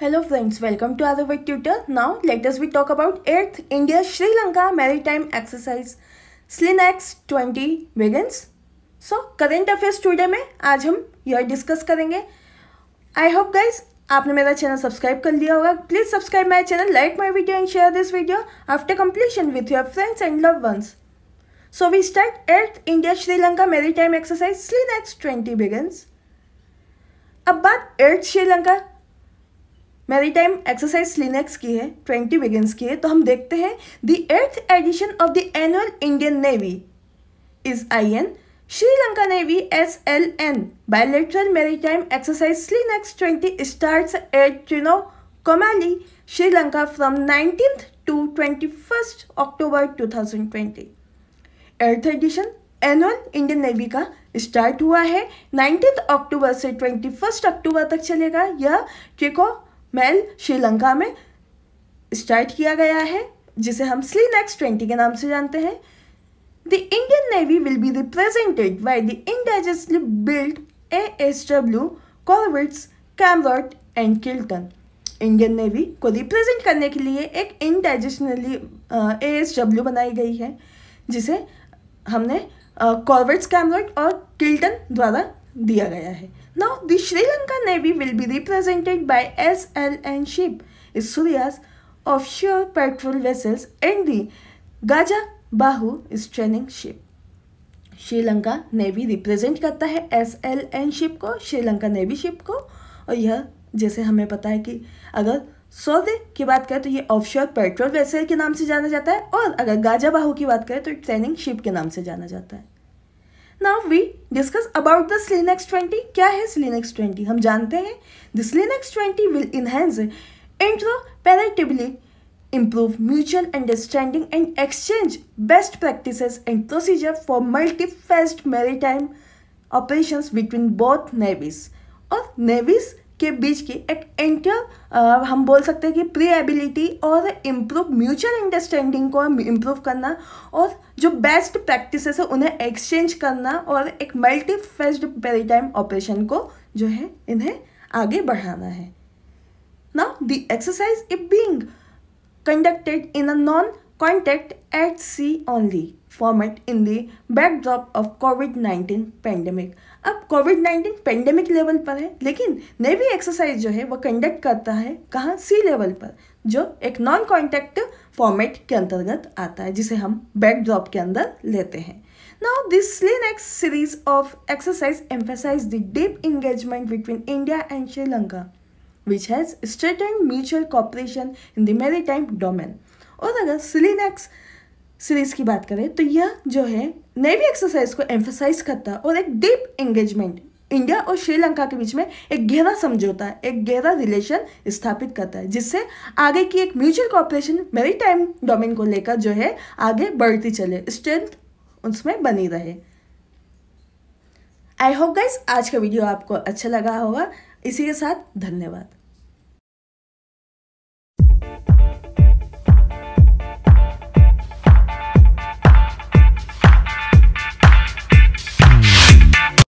Hello friends, welcome to Ayurved Tutor. Now let us we talk about eighth India Sri Lanka Lanka exercise SLINEX twenty begins so current affairs today में आज हम यह discuss करेंगे I hope guys आपने मेरा channel subscribe कर लिया होगा please subscribe my channel like my video and share this video after completion with your friends and love ones so we start eighth India Sri Lanka maritime exercise X twenty begins अब बात earth Sri Lanka maritime exercise lynx की है twenty विगन्स की है तो हम देखते हैं the eighth edition of the annual Indian navy is I N Sri Lanka navy S L N bilateral maritime exercise SLINEX twenty start at Trincomalee Sri Lanka from nineteen to twenty first October two thousand twenty eighth edition annual Indian navy का start हुआ है nineteen अक्टूबर से twenty first अक्टूबर तक चलेगा यह ट्रिको मैल श्रीलंका में start किया गया है जिसे हम स्ली नेक्स ट्वेंटी के नाम से जानते हैं the Indian navy will be represented by the indigenously built A S W corvettes Kamorta and Kiltan Indian navy को रिप्रेजेंट करने के लिए एक इनडाइजेशनली ए एस डब्ल्यू बनाई गई है जिसे हमने कॉलवर्ट्स uh, कैमवर्ट और किल्टन द्वारा दिया गया है now the Sri Lanka Navy will be represented by SLN ship, Suria's offshore patrol vessels and the Gaja Bahu training ship. Sri Lanka navy represent करता है एस एल एन शिप को श्रीलंका नेवी शिप को और यह जैसे हमें पता है कि अगर सौदे की बात करें तो ये ऑफशोर पेट्रोल वेसल के नाम से जाना जाता है और अगर गाजा बाहू की बात करें तो ट्रेनिंग शिप के नाम से जाना जाता है now we discuss about the SLINEX twenty क्या है सिलिनक्स ट्वेंटी हम जानते हैं the SLINEX twenty will enhance interoperability improve mutual understanding and exchange best practice and procedure for multifaceted maritime operation between both navies और navies के बीच की एक इंटर हम बोल सकते हैं कि प्री एबिलिटी और इम्प्रूव म्यूचुअल अंडरस्टैंडिंग को इम्प्रूव करना और जो बेस्ट प्रैक्टिस है उन्हें एक्सचेंज करना और एक मल्टी फेस्ड पेरीटाइम ऑपरेशन को जो है इन्हें आगे बढ़ाना है ना the exercise is being conducted in a non contact at sea only format in the backdrop of कोविड-19 pandemic. अब कोविड-19 pandemic लेवल पर है लेकिन नेवी एक्सरसाइज जो है वो कंडक्ट करता है कहाँ सी लेवल पर जो एक नॉन कॉन्टैक्ट फॉर्मेट के अंतर्गत आता है जिसे हम बैकड्रॉप के अंदर लेते हैं Now, this Linux series of exercise emphasized the deep engagement between India and Sri Lanka, which has strengthened mutual cooperation in the maritime domain. और अगर सिलीनेक्स सीरीज की बात करें तो यह जो है नेवी एक्सरसाइज को एम्फोसाइज करता और एक डीप एंगेजमेंट इंडिया और श्रीलंका के बीच में एक गहरा समझौता एक गहरा रिलेशन स्थापित करता है जिससे आगे की एक mutual cooperation maritime domain को लेकर जो है आगे बढ़ती चले स्ट्रेंथ उसमें बनी रहे आई होप गाइस आज का वीडियो आपको अच्छा लगा होगा इसी के साथ धन्यवाद